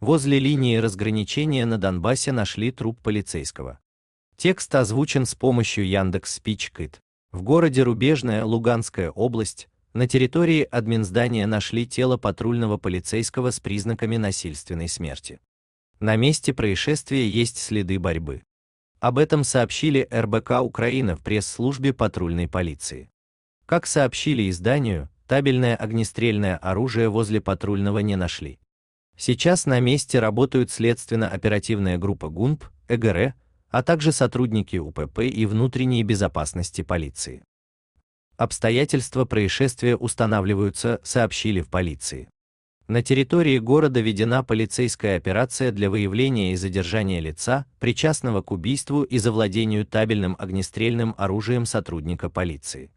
Возле линии разграничения на Донбассе нашли труп полицейского. Текст озвучен с помощью Яндекс Спичкит. В городе Рубежная, Луганская область, на территории админздания нашли тело патрульного полицейского с признаками насильственной смерти. На месте происшествия есть следы борьбы. Об этом сообщили РБК Украина в пресс-службе патрульной полиции. Как сообщили изданию, табельное огнестрельное оружие возле патрульного не нашли. Сейчас на месте работают следственно-оперативная группа ГУНП, ЭГР, а также сотрудники УПП и внутренней безопасности полиции. Обстоятельства происшествия устанавливаются, сообщили в полиции. На территории города ведена полицейская операция для выявления и задержания лица, причастного к убийству и завладению табельным огнестрельным оружием сотрудника полиции.